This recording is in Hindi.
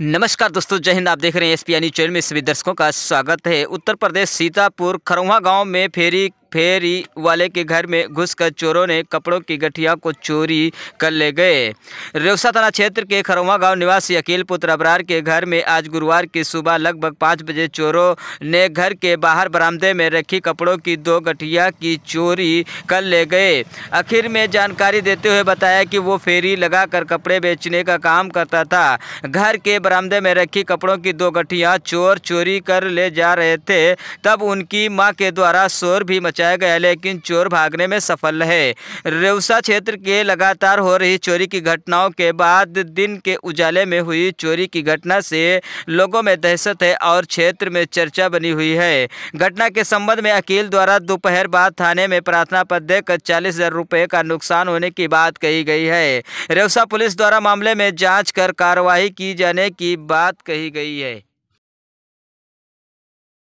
नमस्कार दोस्तों जय हिंद आप देख रहे हैं एस पी न्यूज चैनल में सभी दर्शकों का स्वागत है उत्तर प्रदेश सीतापुर खरौहा गांव में फेरी फेरी वाले के घर में घुसकर चोरों ने कपड़ों की गठिया को चोरी कर ले गए रेवसा थाना क्षेत्र के खरवा गांव निवासी अकील पुत्र अबरार के घर में आज गुरुवार की सुबह लगभग पाँच बजे चोरों ने घर के बाहर बरामदे में रखी कपड़ों की दो गठिया की चोरी कर ले गए आखिर में जानकारी देते हुए बताया कि वो फेरी लगाकर कपड़े बेचने का काम करता था घर के बरामदे में रखी कपड़ों की दो गठिया चोर चोरी कर ले जा रहे थे तब उनकी माँ के द्वारा शोर भी मच बचाया गया लेकिन चोर भागने में सफल रहे रेवसा क्षेत्र के लगातार हो रही चोरी की घटनाओं के बाद दिन के उजाले में हुई चोरी की घटना से लोगों में दहशत है और क्षेत्र में चर्चा बनी हुई है घटना के संबंध में अकील द्वारा दोपहर बाद थाने में प्रार्थना पत्र देकर चालीस हजार रुपये का नुकसान होने की बात कही गई है रेवसा पुलिस द्वारा मामले में जांच कर कार्रवाई की जाने की बात कही गई है